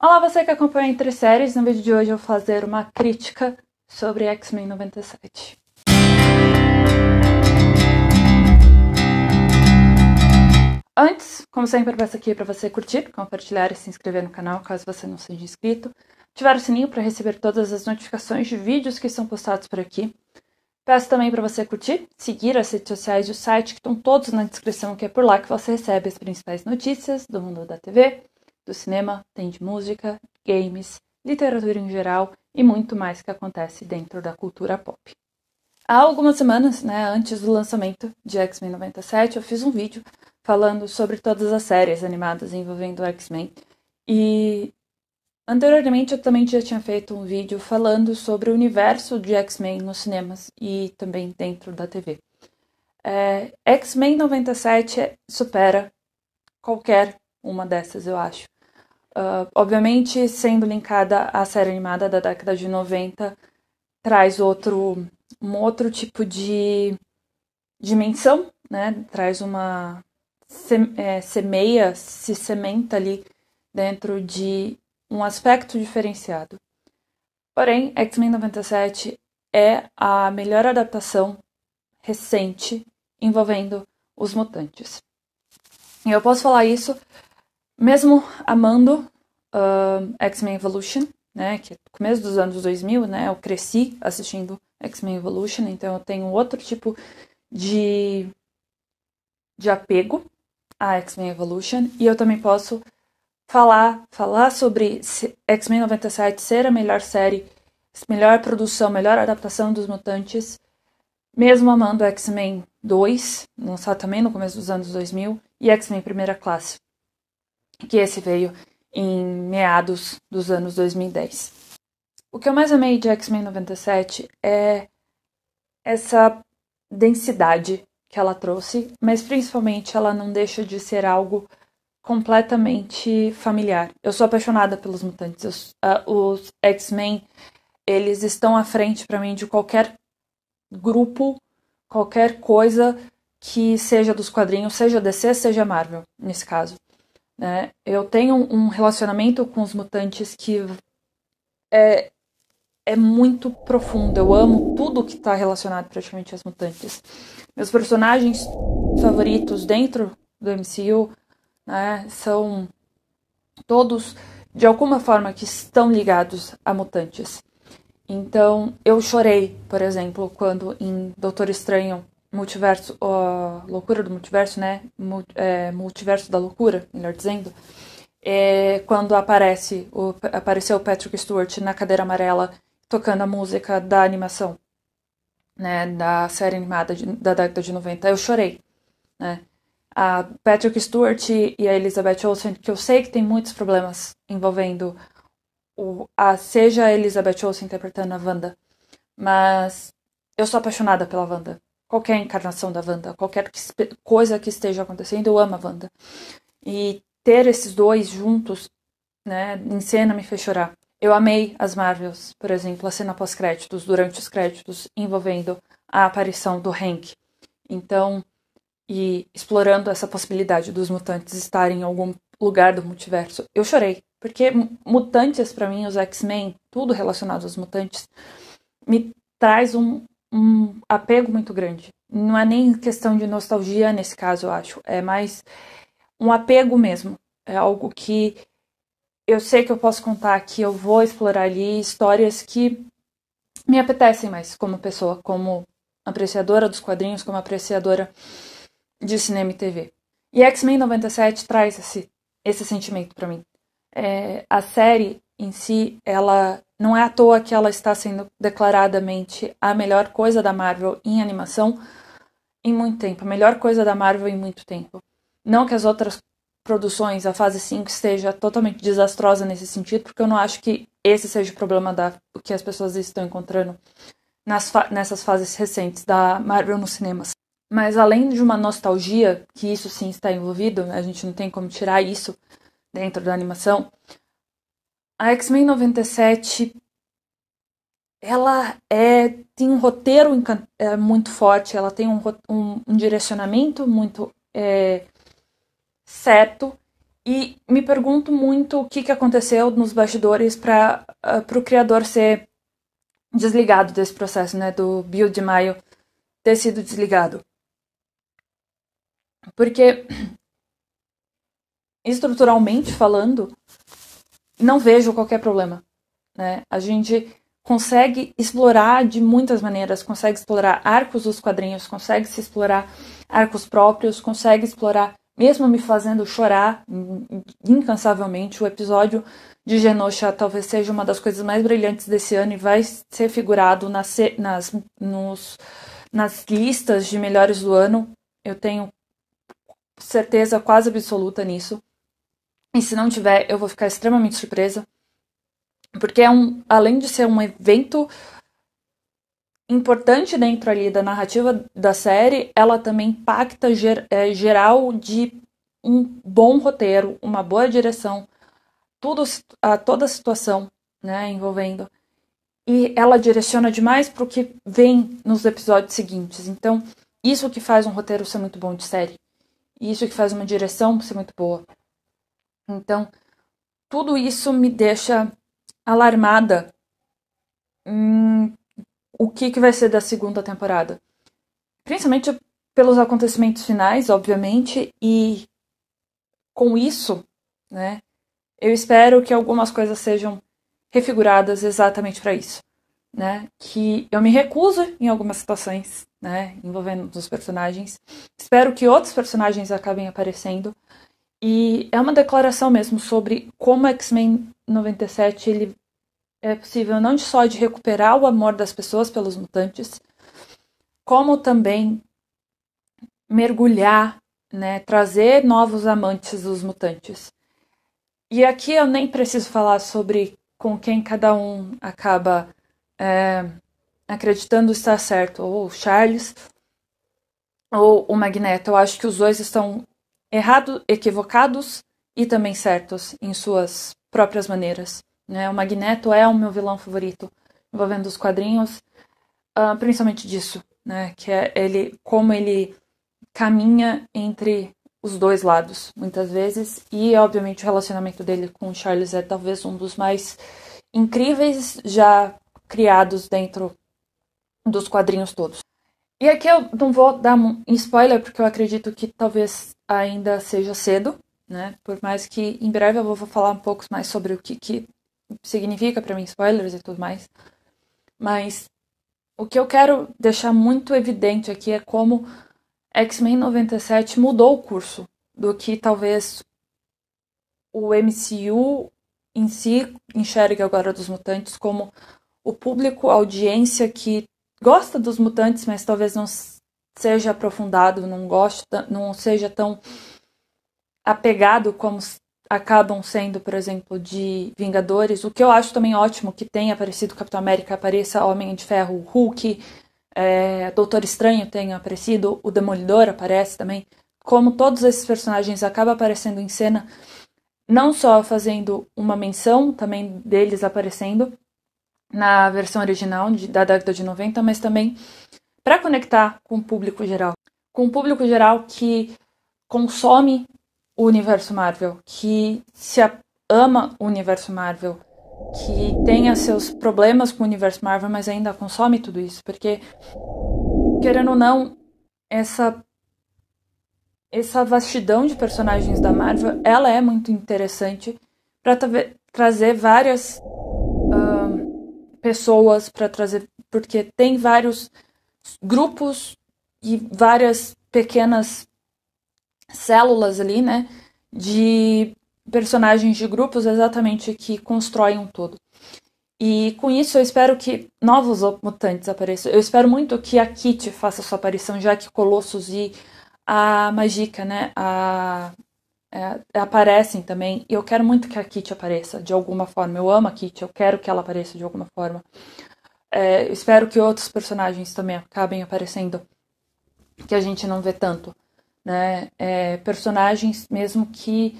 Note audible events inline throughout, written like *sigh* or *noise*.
Olá, você que acompanha Entre Séries. No vídeo de hoje eu vou fazer uma crítica sobre X-Men 97. Antes, como sempre, peço aqui para você curtir, compartilhar e se inscrever no canal caso você não seja inscrito. Ativar o sininho para receber todas as notificações de vídeos que são postados por aqui. Peço também para você curtir, seguir as redes sociais e o site, que estão todos na descrição, que é por lá que você recebe as principais notícias do mundo da TV, do cinema, tem de música, games, literatura em geral e muito mais que acontece dentro da cultura pop. Há algumas semanas, né, antes do lançamento de X-Men 97, eu fiz um vídeo falando sobre todas as séries animadas envolvendo X-Men e anteriormente eu também já tinha feito um vídeo falando sobre o universo de X-Men nos cinemas e também dentro da TV. É, X-Men 97 supera qualquer uma dessas, eu acho. Uh, obviamente, sendo linkada à série animada da década de 90, traz outro, um outro tipo de dimensão, né? Traz uma. Se, é, semeia, se sementa ali dentro de um aspecto diferenciado. Porém, X-Men 97 é a melhor adaptação recente envolvendo os mutantes. E eu posso falar isso mesmo amando uh, X-Men Evolution, né, que é começo dos anos 2000, né, eu cresci assistindo X-Men Evolution, então eu tenho outro tipo de, de apego a X-Men Evolution, e eu também posso falar, falar sobre X-Men 97 ser a melhor série, melhor produção, melhor adaptação dos mutantes, mesmo amando X-Men 2, lançado também no começo dos anos 2000, e X-Men Primeira Classe que esse veio em meados dos anos 2010. O que eu mais amei de X-Men 97 é essa densidade que ela trouxe, mas principalmente ela não deixa de ser algo completamente familiar. Eu sou apaixonada pelos mutantes. uh, os X-Men, eles estão à frente para mim de qualquer grupo, qualquer coisa que seja dos quadrinhos, seja DC, seja Marvel, nesse caso. Né? Eu tenho um relacionamento com os mutantes que é, é muito profundo. Eu amo tudo que está relacionado praticamente aos mutantes. Meus personagens favoritos dentro do MCU né, são todos, de alguma forma, que estão ligados a mutantes. Então, eu chorei, por exemplo, quando em Doutor Estranho multiverso, a loucura do multiverso, né? É, multiverso da loucura, melhor dizendo, é quando aparece o, apareceu o Patrick Stewart na cadeira amarela tocando a música da animação, né? Da série animada de, da década de 90. Eu chorei, né? A Patrick Stewart e a Elizabeth Olsen, que eu sei que tem muitos problemas envolvendo o, a, seja a Elizabeth Olsen interpretando a Wanda, mas eu sou apaixonada pela Wanda qualquer encarnação da Wanda, qualquer coisa que esteja acontecendo, eu amo a Wanda. E ter esses dois juntos, né, em cena me fez chorar. Eu amei as Marvels, por exemplo, a cena pós-créditos, durante os créditos, envolvendo a aparição do Hank. Então, e explorando essa possibilidade dos mutantes estarem em algum lugar do multiverso. Eu chorei, porque mutantes para mim, os X-Men, tudo relacionado aos mutantes, me traz um, um apego muito grande. Não é nem questão de nostalgia nesse caso, eu acho. É mais um apego mesmo. É algo que eu sei que eu posso contar, que eu vou explorar ali histórias que me apetecem mais como pessoa, como apreciadora dos quadrinhos, como apreciadora de cinema e TV. E X-Men 97 traz esse, esse sentimento para mim. É, a série em si, ela não é à toa que ela está sendo declaradamente a melhor coisa da Marvel em animação em muito tempo, a melhor coisa da Marvel em muito tempo. Não que as outras produções, a fase 5 esteja totalmente desastrosa nesse sentido, porque eu não acho que esse seja o problema da o que as pessoas estão encontrando nas fa nessas fases recentes da Marvel nos cinemas. Mas além de uma nostalgia, que isso sim está envolvido, a gente não tem como tirar isso dentro da animação, a X-Men 97 ela é tem um roteiro é, muito forte, ela tem um, um, um direcionamento muito é, certo. E me pergunto muito o que, que aconteceu nos bastidores para uh, ah, o criador ser desligado desse processo, né? Do Bill de Maio ter sido desligado. Porque, *clears throat* estruturalmente falando, não vejo qualquer problema. Né? A gente consegue explorar de muitas maneiras, consegue explorar arcos dos quadrinhos, consegue se explorar arcos próprios, consegue explorar, mesmo me fazendo chorar incansavelmente, o episódio de Genosha talvez seja uma das coisas mais brilhantes desse ano e vai ser figurado nas, nas, nos, nas listas de melhores do ano. Eu tenho certeza quase absoluta nisso. E se não tiver, eu vou ficar extremamente surpresa. Porque é um, além de ser um evento importante dentro ali da narrativa da série, ela também impacta ger, é, geral de um bom roteiro, uma boa direção, tudo a toda a situação, né, envolvendo. E ela direciona demais para o que vem nos episódios seguintes. Então, isso que faz um roteiro ser muito bom de série. Isso que faz uma direção ser muito boa. Então, tudo isso me deixa alarmada. Hum, o que, que vai ser da segunda temporada? Principalmente pelos acontecimentos finais, obviamente, e com isso, né? Eu espero que algumas coisas sejam refiguradas exatamente para isso, né? Que eu me recuso em algumas situações, né, envolvendo os personagens. Espero que outros personagens acabem aparecendo, e é uma declaração mesmo sobre como X-Men 97 ele é possível não só de recuperar o amor das pessoas pelos mutantes, como também mergulhar, né, trazer novos amantes dos mutantes. E aqui eu nem preciso falar sobre com quem cada um acaba é, acreditando estar certo, ou o Charles ou o Magneto. Eu acho que os dois estão errado, equivocados e também certos em suas próprias maneiras. Né? O Magneto é o meu vilão favorito envolvendo os quadrinhos, uh, principalmente disso, né? que é ele, como ele caminha entre os dois lados, muitas vezes, e obviamente o relacionamento dele com o Charles é talvez um dos mais incríveis já criados dentro dos quadrinhos todos. E aqui eu não vou dar um spoiler, porque eu acredito que talvez ainda seja cedo, né? Por mais que em breve eu vou falar um pouco mais sobre o que, que significa para mim spoilers e tudo mais. Mas o que eu quero deixar muito evidente aqui é como X-Men 97 mudou o curso do que talvez o MCU em si enxergue agora dos mutantes como o público, a audiência que gosta dos mutantes, mas talvez não seja aprofundado, não gosto não seja tão apegado como acabam sendo, por exemplo, de Vingadores. O que eu acho também ótimo que tenha aparecido Capitão América, apareça Homem de Ferro, Hulk, é, Doutor Estranho tenha aparecido, o Demolidor aparece também. Como todos esses personagens acabam aparecendo em cena, não só fazendo uma menção também deles aparecendo na versão original de, da década de 90, mas também para conectar com o público geral, com o público geral que consome o universo Marvel, que se ama o universo Marvel, que tenha seus problemas com o universo Marvel, mas ainda consome tudo isso, porque querendo ou não, essa essa vastidão de personagens da Marvel, ela é muito interessante para tra trazer várias uh, pessoas para trazer porque tem vários grupos e várias pequenas células ali, né? De personagens de grupos exatamente que constroem um todo. E com isso eu espero que novos mutantes apareçam. Eu espero muito que a Kitty faça sua aparição, já que Colossus e a Magica, né? A, é, aparecem também. E eu quero muito que a Kitty apareça de alguma forma. Eu amo a Kitty, eu quero que ela apareça de alguma forma. É, espero que outros personagens também acabem aparecendo que a gente não vê tanto, né? É, personagens mesmo que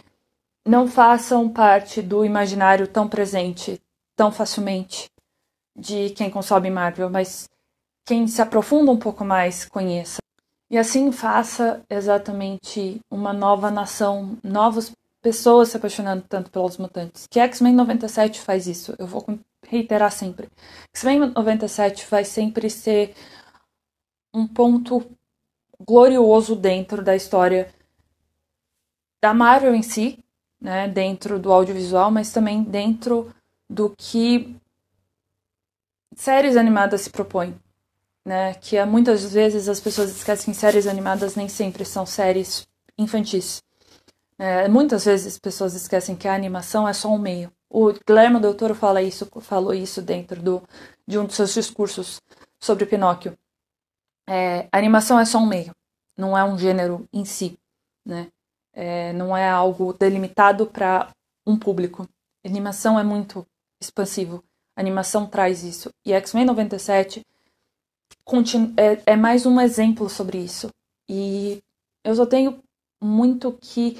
não façam parte do imaginário tão presente, tão facilmente de quem consome Marvel, mas quem se aprofunda um pouco mais conheça. E assim faça exatamente uma nova nação, novos pessoas se apaixonando tanto pelos mutantes. Que X-Men 97 faz isso, eu vou reiterar sempre. X-Men 97 vai sempre ser um ponto glorioso dentro da história da Marvel em si, né, dentro do audiovisual, mas também dentro do que séries animadas se propõem, né, que é, muitas vezes as pessoas esquecem que séries animadas nem sempre são séries infantis. É, muitas vezes as pessoas esquecem que a animação é só um meio. O Guilherme doutor fala isso, falou isso dentro do, de um dos seus discursos sobre Pinóquio. É, a animação é só um meio, não é um gênero em si, né? É, não é algo delimitado para um público. A animação é muito expansivo. A animação traz isso. E X-Men 97 é, é mais um exemplo sobre isso. E eu só tenho muito que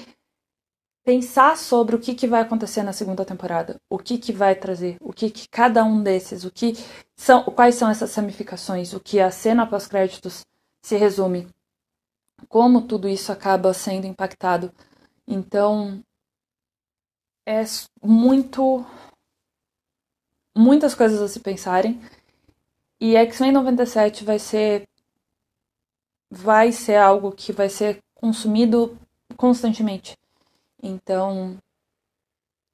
pensar sobre o que, que vai acontecer na segunda temporada, o que, que vai trazer, o que, que cada um desses, o que são, quais são essas ramificações, o que a cena pós-créditos se resume, como tudo isso acaba sendo impactado. Então é muito muitas coisas a se pensarem. E X-Men 97 vai ser vai ser algo que vai ser consumido constantemente. Então,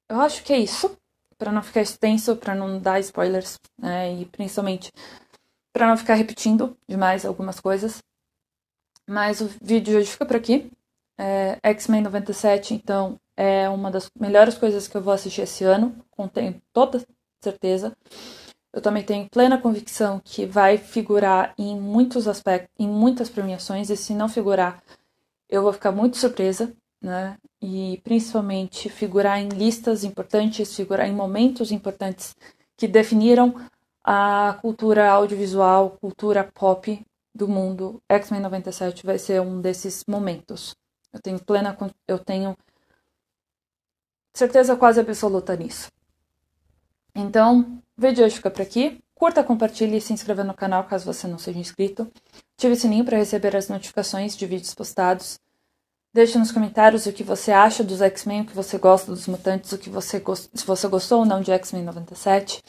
eu acho que é isso. Para não ficar extenso, para não dar spoilers, né? E principalmente para não ficar repetindo demais algumas coisas. Mas o vídeo de hoje fica por aqui. É, X-Men 97, então, é uma das melhores coisas que eu vou assistir esse ano, contém toda certeza. Eu também tenho plena convicção que vai figurar em muitos aspectos, em muitas premiações, e se não figurar, eu vou ficar muito surpresa né? E principalmente figurar em listas importantes, figurar em momentos importantes que definiram a cultura audiovisual, cultura pop do mundo. X-Men 97 vai ser um desses momentos. Eu tenho plena eu tenho certeza quase absoluta nisso. Então, o vídeo hoje fica por aqui. Curta, compartilhe e se inscreva no canal caso você não seja inscrito. Ative o sininho para receber as notificações de vídeos postados. Deixe nos comentários o que você acha dos X-Men, o que você gosta dos mutantes, o que você se você gostou ou não de X-Men 97. Uh,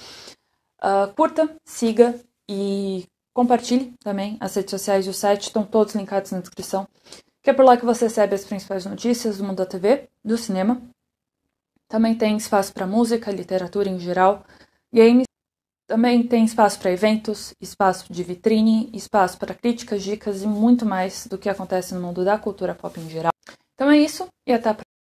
ah, curta, siga e compartilhe também. As redes sociais e o site estão todos linkados na descrição. Que é por lá que você recebe as principais notícias do mundo da TV, do cinema. Também tem espaço para música, literatura em geral, games também tem espaço para eventos, espaço de vitrine, espaço para críticas, dicas e muito mais do que acontece no mundo da cultura pop em geral. Então é isso e até a próxima.